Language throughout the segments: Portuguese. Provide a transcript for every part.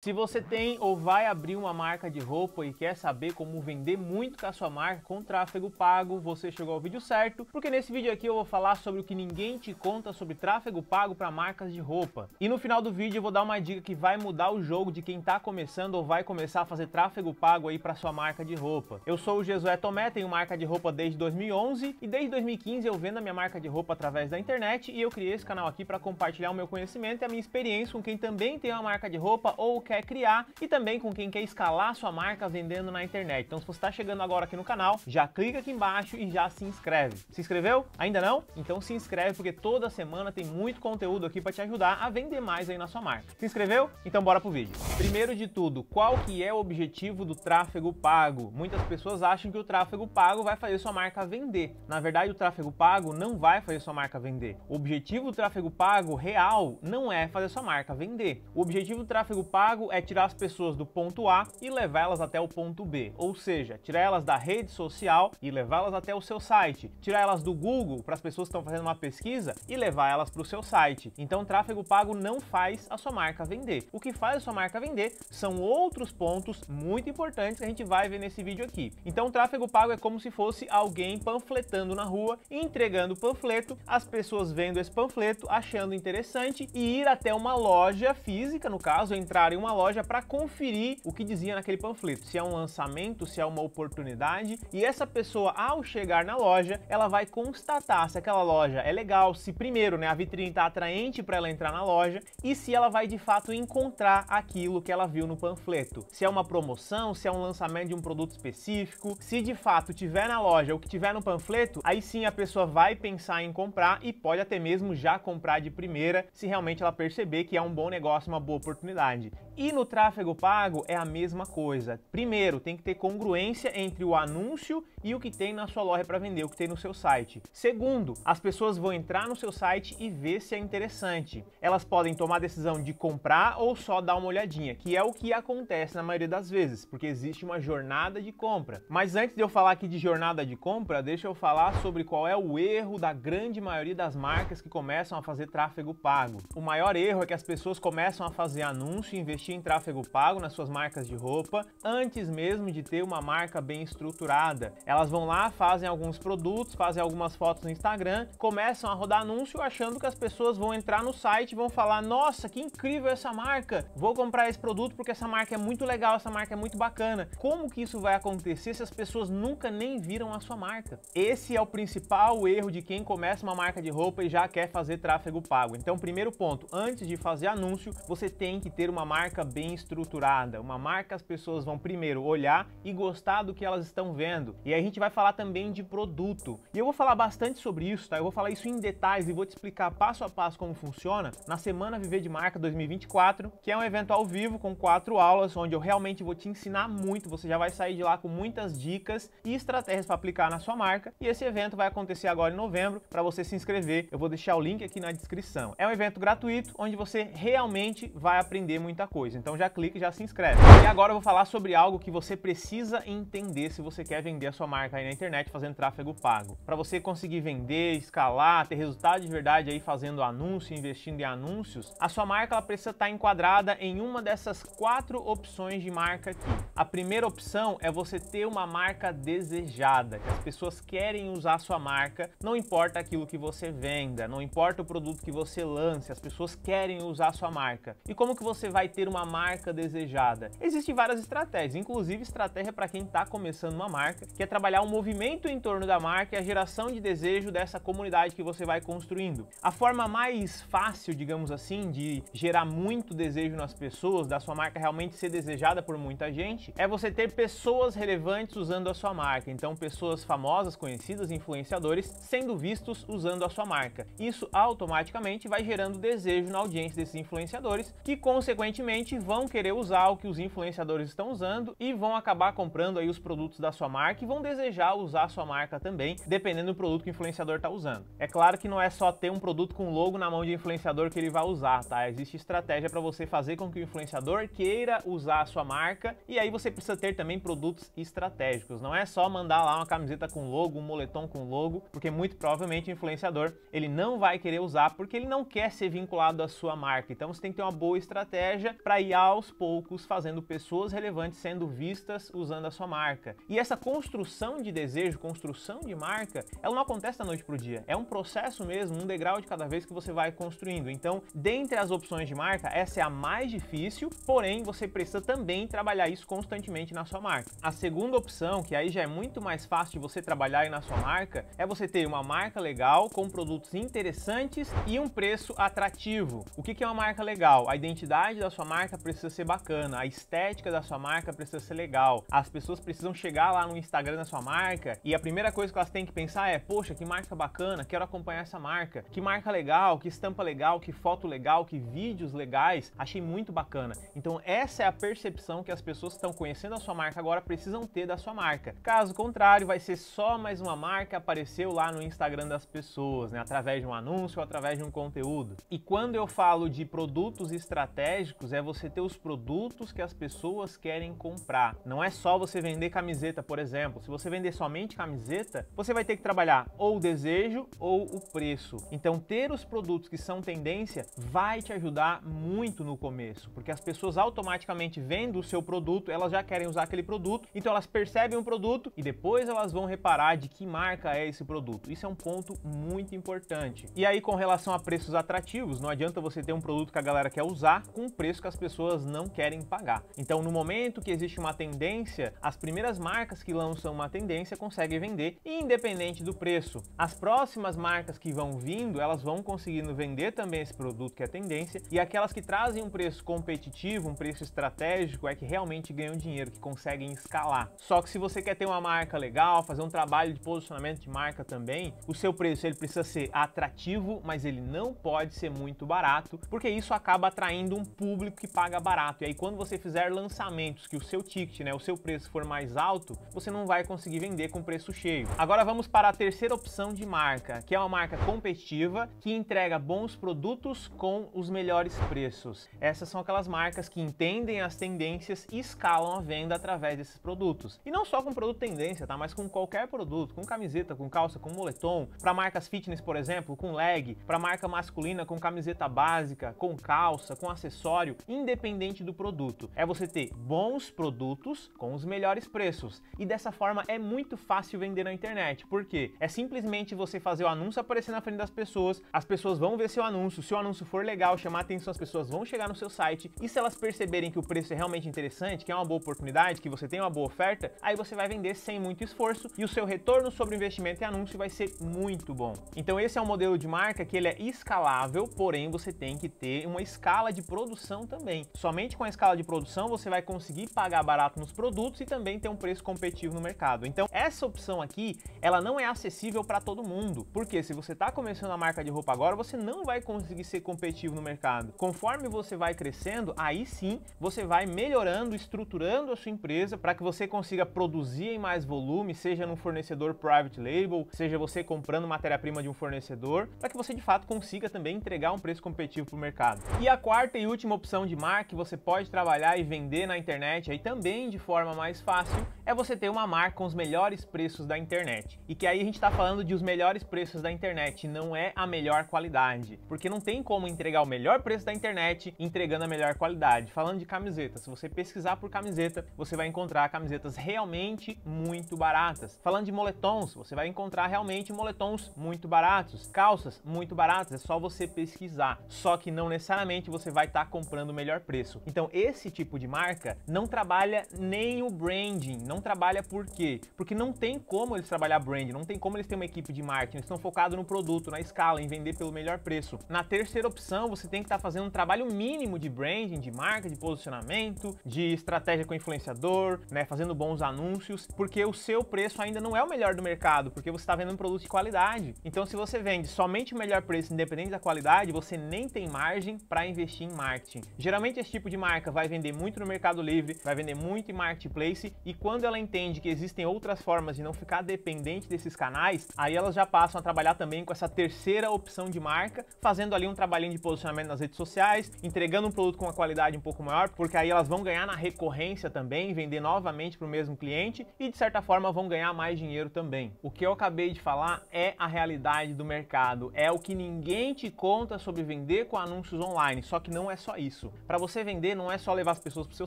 Se você tem ou vai abrir uma marca de roupa e quer saber como vender muito com a sua marca com tráfego pago, você chegou ao vídeo certo, porque nesse vídeo aqui eu vou falar sobre o que ninguém te conta sobre tráfego pago para marcas de roupa. E no final do vídeo eu vou dar uma dica que vai mudar o jogo de quem está começando ou vai começar a fazer tráfego pago aí para sua marca de roupa. Eu sou o Jesué Tomé, tenho marca de roupa desde 2011 e desde 2015 eu vendo a minha marca de roupa através da internet e eu criei esse canal aqui para compartilhar o meu conhecimento e a minha experiência com quem também tem uma marca de roupa ou quer criar e também com quem quer escalar sua marca vendendo na internet. Então se você está chegando agora aqui no canal, já clica aqui embaixo e já se inscreve. Se inscreveu? Ainda não? Então se inscreve porque toda semana tem muito conteúdo aqui para te ajudar a vender mais aí na sua marca. Se inscreveu? Então bora pro vídeo. Primeiro de tudo, qual que é o objetivo do tráfego pago? Muitas pessoas acham que o tráfego pago vai fazer sua marca vender. Na verdade, o tráfego pago não vai fazer sua marca vender. O objetivo do tráfego pago real não é fazer sua marca vender. O objetivo do tráfego pago pago é tirar as pessoas do ponto A e levá-las até o ponto B, ou seja, tirar elas da rede social e levá-las até o seu site, tirar elas do Google para as pessoas que estão fazendo uma pesquisa e levar elas para o seu site. Então, tráfego pago não faz a sua marca vender. O que faz a sua marca vender são outros pontos muito importantes que a gente vai ver nesse vídeo aqui. Então, tráfego pago é como se fosse alguém panfletando na rua, entregando panfleto, as pessoas vendo esse panfleto, achando interessante e ir até uma loja física, no caso, entrar em uma uma loja para conferir o que dizia naquele panfleto, se é um lançamento, se é uma oportunidade, e essa pessoa ao chegar na loja, ela vai constatar se aquela loja é legal, se primeiro, né, a vitrine tá atraente para ela entrar na loja e se ela vai de fato encontrar aquilo que ela viu no panfleto. Se é uma promoção, se é um lançamento de um produto específico, se de fato tiver na loja o que tiver no panfleto, aí sim a pessoa vai pensar em comprar e pode até mesmo já comprar de primeira, se realmente ela perceber que é um bom negócio, uma boa oportunidade. E no tráfego pago é a mesma coisa. Primeiro, tem que ter congruência entre o anúncio e o que tem na sua loja para vender, o que tem no seu site. Segundo, as pessoas vão entrar no seu site e ver se é interessante. Elas podem tomar a decisão de comprar ou só dar uma olhadinha, que é o que acontece na maioria das vezes, porque existe uma jornada de compra. Mas antes de eu falar aqui de jornada de compra, deixa eu falar sobre qual é o erro da grande maioria das marcas que começam a fazer tráfego pago. O maior erro é que as pessoas começam a fazer anúncio e investir investir em tráfego pago nas suas marcas de roupa antes mesmo de ter uma marca bem estruturada. Elas vão lá, fazem alguns produtos, fazem algumas fotos no Instagram, começam a rodar anúncio achando que as pessoas vão entrar no site e vão falar: "Nossa, que incrível essa marca! Vou comprar esse produto porque essa marca é muito legal, essa marca é muito bacana". Como que isso vai acontecer se as pessoas nunca nem viram a sua marca? Esse é o principal erro de quem começa uma marca de roupa e já quer fazer tráfego pago. Então, primeiro ponto, antes de fazer anúncio, você tem que ter uma marca marca bem estruturada. Uma marca as pessoas vão primeiro olhar e gostar do que elas estão vendo. E a gente vai falar também de produto. E eu vou falar bastante sobre isso, tá? Eu vou falar isso em detalhes e vou te explicar passo a passo como funciona na semana Viver de Marca 2024, que é um evento ao vivo com quatro aulas, onde eu realmente vou te ensinar muito. Você já vai sair de lá com muitas dicas e estratégias para aplicar na sua marca. E esse evento vai acontecer agora em novembro. Para você se inscrever, eu vou deixar o link aqui na descrição. É um evento gratuito onde você realmente vai aprender muita coisa depois. Então já clica e já se inscreve. E agora eu vou falar sobre algo que você precisa entender se você quer vender a sua marca aí na internet fazendo tráfego pago. Para você conseguir vender, escalar, ter resultado de verdade aí fazendo anúncio, investindo em anúncios, a sua marca ela precisa estar tá enquadrada em uma dessas quatro opções de marca aqui. A primeira opção é você ter uma marca desejada, que as pessoas querem usar a sua marca, não importa aquilo que você venda, não importa o produto que você lance, as pessoas querem usar a sua marca. E como que você vai ter uma uma marca desejada? Existem várias estratégias, inclusive estratégia para quem está começando uma marca, que é trabalhar o um movimento em torno da marca e a geração de desejo dessa comunidade que você vai construindo. A forma mais fácil, digamos assim, de gerar muito desejo nas pessoas, da sua marca realmente ser desejada por muita gente, é você ter pessoas relevantes usando a sua marca. Então, pessoas famosas, conhecidas, influenciadores, sendo vistos usando a sua marca. Isso automaticamente vai gerando desejo na audiência desses influenciadores, que consequentemente provavelmente vão querer usar o que os influenciadores estão usando e vão acabar comprando aí os produtos da sua marca e vão desejar usar a sua marca também, dependendo do produto que o influenciador está usando. É claro que não é só ter um produto com logo na mão de influenciador que ele vai usar, tá? Existe estratégia para você fazer com que o influenciador queira usar a sua marca e aí você precisa ter também produtos estratégicos. Não é só mandar lá uma camiseta com logo, um moletom com logo, porque muito provavelmente o influenciador ele não vai querer usar porque ele não quer ser vinculado à sua marca. Então você tem que ter uma boa estratégia para ir aos poucos fazendo pessoas relevantes sendo vistas usando a sua marca. E essa construção de desejo, construção de marca, ela não acontece da noite para o dia. É um processo mesmo, um degrau de cada vez que você vai construindo. Então, dentre as opções de marca, essa é a mais difícil, porém você precisa também trabalhar isso constantemente na sua marca. A segunda opção, que aí já é muito mais fácil de você trabalhar aí na sua marca, é você ter uma marca legal com produtos interessantes e um preço atrativo. O que é uma marca legal? A identidade da sua marca marca precisa ser bacana, a estética da sua marca precisa ser legal. As pessoas precisam chegar lá no Instagram da sua marca e a primeira coisa que elas têm que pensar é: poxa, que marca bacana, quero acompanhar essa marca. Que marca legal, que estampa legal, que foto legal, que vídeos legais. Achei muito bacana. Então, essa é a percepção que as pessoas que estão conhecendo a sua marca agora precisam ter da sua marca. Caso contrário, vai ser só mais uma marca apareceu lá no Instagram das pessoas, né? através de um anúncio ou através de um conteúdo. E quando eu falo de produtos estratégicos, é você ter os produtos que as pessoas querem comprar. Não é só você vender camiseta, por exemplo. Se você vender somente camiseta, você vai ter que trabalhar ou o desejo ou o preço. Então, ter os produtos que são tendência vai te ajudar muito no começo, porque as pessoas automaticamente vendo o seu produto, elas já querem usar aquele produto, então elas percebem o produto e depois elas vão reparar de que marca é esse produto. Isso é um ponto muito importante. E aí, com relação a preços atrativos, não adianta você ter um produto que a galera quer usar com preço que as pessoas não querem pagar. Então, no momento que existe uma tendência, as primeiras marcas que lançam uma tendência conseguem vender, independente do preço. As próximas marcas que vão vindo, elas vão conseguindo vender também esse produto que é tendência, e aquelas que trazem um preço competitivo, um preço estratégico, é que realmente ganham dinheiro, que conseguem escalar. Só que se você quer ter uma marca legal, fazer um trabalho de posicionamento de marca também, o seu preço ele precisa ser atrativo, mas ele não pode ser muito barato, porque isso acaba atraindo um público que paga barato. E aí quando você fizer lançamentos que o seu ticket, né, o seu preço for mais alto, você não vai conseguir vender com preço cheio. Agora vamos para a terceira opção de marca, que é uma marca competitiva que entrega bons produtos com os melhores preços. Essas são aquelas marcas que entendem as tendências e escalam a venda através desses produtos. E não só com produto tendência, tá? Mas com qualquer produto, com camiseta, com calça, com moletom, para marcas fitness, por exemplo, com leg, para marca masculina com camiseta básica, com calça, com acessório, independente do produto. É você ter bons produtos com os melhores preços. E dessa forma é muito fácil vender na internet. Por quê? É simplesmente você fazer o anúncio aparecer na frente das pessoas, as pessoas vão ver seu anúncio, se o anúncio for legal, chamar atenção, as pessoas vão chegar no seu site e se elas perceberem que o preço é realmente interessante, que é uma boa oportunidade, que você tem uma boa oferta, aí você vai vender sem muito esforço e o seu retorno sobre investimento e anúncio vai ser muito bom. Então esse é um modelo de marca que ele é escalável, porém você tem que ter uma escala de produção também também. Somente com a escala de produção você vai conseguir pagar barato nos produtos e também ter um preço competitivo no mercado. Então, essa opção aqui, ela não é acessível para todo mundo, porque se você está começando a marca de roupa agora, você não vai conseguir ser competitivo no mercado. Conforme você vai crescendo, aí sim você vai melhorando, estruturando a sua empresa para que você consiga produzir em mais volume, seja num fornecedor private label, seja você comprando matéria-prima de um fornecedor, para que você de fato consiga também entregar um preço competitivo para o mercado. E a quarta e última opção de marca que você pode trabalhar e vender na internet aí também de forma mais fácil é você ter uma marca com os melhores preços da internet. E que aí a gente está falando de os melhores preços da internet, não é a melhor qualidade. Porque não tem como entregar o melhor preço da internet entregando a melhor qualidade. Falando de camiseta, se você pesquisar por camiseta, você vai encontrar camisetas realmente muito baratas. Falando de moletons, você vai encontrar realmente moletons muito baratos, calças muito baratas, é só você pesquisar. Só que não necessariamente você vai estar tá comprando melhor preço. Então esse tipo de marca não trabalha nem o branding, não trabalha por quê? Porque não tem como eles trabalhar branding, não tem como eles terem uma equipe de marketing, eles estão focados no produto, na escala, em vender pelo melhor preço. Na terceira opção, você tem que estar tá fazendo um trabalho mínimo de branding, de marca, de posicionamento, de estratégia com influenciador, né, fazendo bons anúncios, porque o seu preço ainda não é o melhor do mercado, porque você está vendendo um produto de qualidade. Então se você vende somente o melhor preço, independente da qualidade, você nem tem margem para investir em marketing. Geralmente esse tipo de marca vai vender muito no Mercado Livre, vai vender muito em marketplace e quando ela entende que existem outras formas de não ficar dependente desses canais, aí elas já passam a trabalhar também com essa terceira opção de marca, fazendo ali um trabalhinho de posicionamento nas redes sociais, entregando um produto com uma qualidade um pouco maior, porque aí elas vão ganhar na recorrência também, vender novamente para o mesmo cliente e de certa forma vão ganhar mais dinheiro também. O que eu acabei de falar é a realidade do mercado, é o que ninguém te conta sobre vender com anúncios online, só que não é só isso. Para você vender, não é só levar as pessoas para o seu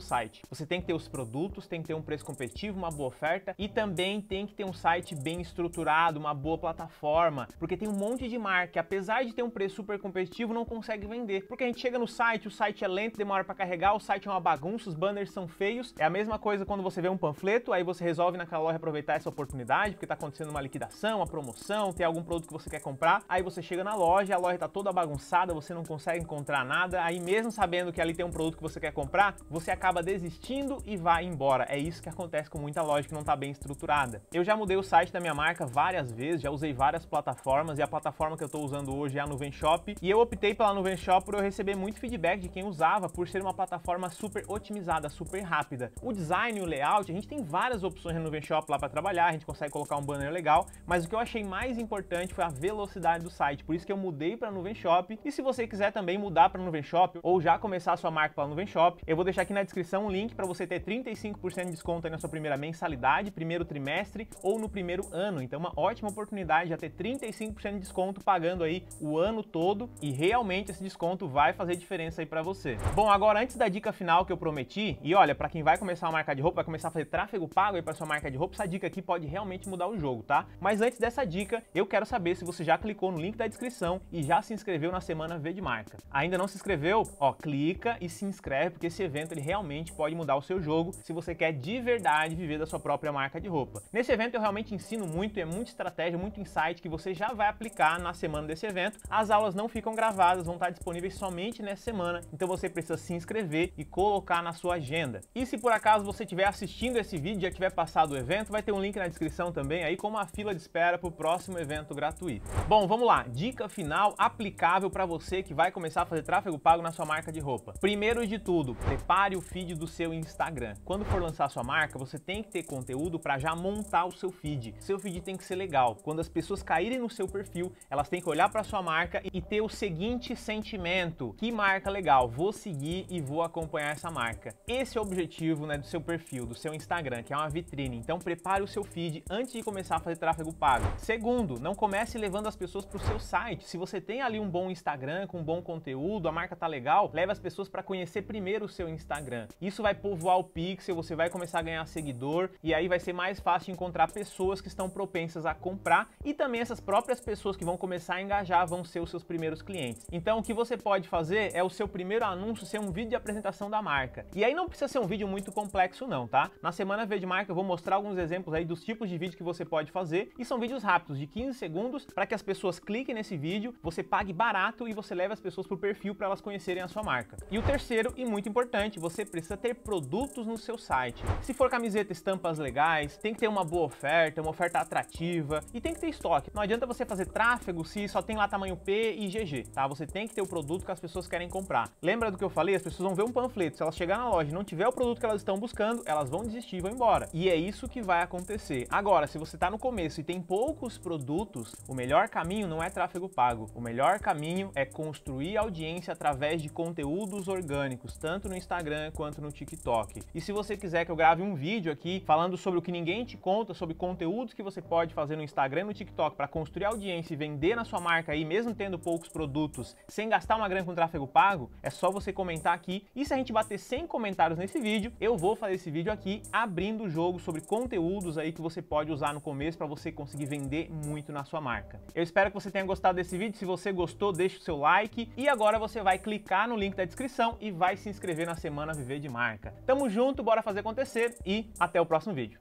site. Você tem que ter os produtos, tem que ter um preço competitivo, uma boa oferta e também tem que ter um site bem estruturado, uma boa plataforma, porque tem um monte de marca que, apesar de ter um preço super competitivo, não consegue vender. Porque a gente chega no site, o site é lento, demora para carregar, o site é uma bagunça, os banners são feios. É a mesma coisa quando você vê um panfleto, aí você resolve naquela loja aproveitar essa oportunidade, porque está acontecendo uma liquidação, uma promoção, tem algum produto que você quer comprar, aí você chega na loja, a loja está toda bagunçada, você não consegue encontrar nada, aí mesmo sabendo que ali tem um produto que você quer comprar, você acaba desistindo e vai embora. É isso que acontece com muita loja que não está bem estruturada. Eu já mudei o site da minha marca várias vezes, já usei várias plataformas e a plataforma que eu estou usando hoje é a Nuvenshop e eu optei pela Nuvenshop por eu receber muito feedback de quem usava por ser uma plataforma super otimizada, super rápida. O design, o layout, a gente tem várias opções Nuvem Nuvenshop lá para trabalhar, a gente consegue colocar um banner legal, mas o que eu achei mais importante foi a velocidade do site, por isso que eu mudei para Nuvenshop e se você quiser também mudar para Nuvenshop ou já começar acessar a sua marca o Nuvem Shop. Eu vou deixar aqui na descrição um link para você ter 35% de desconto na sua primeira mensalidade, primeiro trimestre ou no primeiro ano. Então, uma ótima oportunidade de ter 35% de desconto pagando aí o ano todo e realmente esse desconto vai fazer diferença aí para você. Bom, agora antes da dica final que eu prometi, e olha, para quem vai começar uma marca de roupa, vai começar a fazer tráfego pago aí para sua marca de roupa, essa dica aqui pode realmente mudar o jogo, tá? Mas antes dessa dica, eu quero saber se você já clicou no link da descrição e já se inscreveu na semana V de marca. Ainda não se inscreveu? Ó, clica clica e se inscreve, porque esse evento ele realmente pode mudar o seu jogo se você quer de verdade viver da sua própria marca de roupa. Nesse evento eu realmente ensino muito, é muita estratégia, muito insight que você já vai aplicar na semana desse evento. As aulas não ficam gravadas, vão estar disponíveis somente nessa semana, então você precisa se inscrever e colocar na sua agenda. E se por acaso você estiver assistindo esse vídeo e já tiver passado o evento, vai ter um link na descrição também aí com uma fila de espera para o próximo evento gratuito. Bom, vamos lá, dica final aplicável para você que vai começar a fazer tráfego pago na sua marca de roupa. Primeiro de tudo, prepare o feed do seu Instagram. Quando for lançar sua marca, você tem que ter conteúdo para já montar o seu feed. Seu feed tem que ser legal. Quando as pessoas caírem no seu perfil, elas têm que olhar para sua marca e ter o seguinte sentimento: que marca legal, vou seguir e vou acompanhar essa marca. Esse é o objetivo, né, do seu perfil, do seu Instagram, que é uma vitrine. Então prepare o seu feed antes de começar a fazer tráfego pago. Segundo, não comece levando as pessoas para o seu site. Se você tem ali um bom Instagram com um bom conteúdo, a marca tá legal, leve as pessoas pessoas para conhecer primeiro o seu Instagram. Isso vai povoar o pixel, você vai começar a ganhar seguidor e aí vai ser mais fácil encontrar pessoas que estão propensas a comprar e também essas próprias pessoas que vão começar a engajar vão ser os seus primeiros clientes. Então o que você pode fazer é o seu primeiro anúncio ser um vídeo de apresentação da marca. E aí não precisa ser um vídeo muito complexo não, tá? Na semana Verde Marca eu vou mostrar alguns exemplos aí dos tipos de vídeo que você pode fazer e são vídeos rápidos de 15 segundos para que as pessoas cliquem nesse vídeo, você pague barato e você leve as pessoas para o perfil para elas conhecerem a sua marca. E o terceiro, e muito importante, você precisa ter produtos no seu site. Se for camiseta, estampas legais, tem que ter uma boa oferta, uma oferta atrativa e tem que ter estoque. Não adianta você fazer tráfego se só tem lá tamanho P e GG, tá? Você tem que ter o produto que as pessoas querem comprar. Lembra do que eu falei? As pessoas vão ver um panfleto, se elas chegarem na loja e não tiver o produto que elas estão buscando, elas vão desistir e vão embora. E é isso que vai acontecer. Agora, se você está no começo e tem poucos produtos, o melhor caminho não é tráfego pago. O melhor caminho é construir audiência através de conteúdo conteúdos orgânicos, tanto no Instagram quanto no TikTok. E se você quiser que eu grave um vídeo aqui falando sobre o que ninguém te conta, sobre conteúdos que você pode fazer no Instagram e no TikTok para construir audiência e vender na sua marca aí, mesmo tendo poucos produtos, sem gastar uma grana com tráfego pago, é só você comentar aqui. E se a gente bater 100 comentários nesse vídeo, eu vou fazer esse vídeo aqui abrindo o jogo sobre conteúdos aí que você pode usar no começo para você conseguir vender muito na sua marca. Eu espero que você tenha gostado desse vídeo. Se você gostou, deixa o seu like e agora você vai clicar no link da descrição e vai se inscrever na Semana Viver de Marca. Tamo junto, bora fazer acontecer e até o próximo vídeo.